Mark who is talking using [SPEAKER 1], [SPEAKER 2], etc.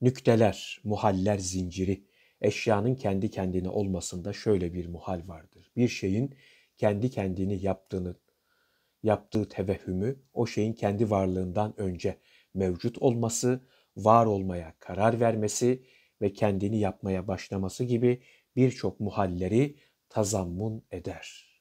[SPEAKER 1] Nükteler, muhaller zinciri. Eşyanın kendi kendine olmasında şöyle bir muhal vardır. Bir şeyin kendi kendini yaptığını, yaptığı tevehhümü o şeyin kendi varlığından önce mevcut olması, var olmaya karar vermesi ve kendini yapmaya başlaması gibi birçok muhalleri tazammun eder.''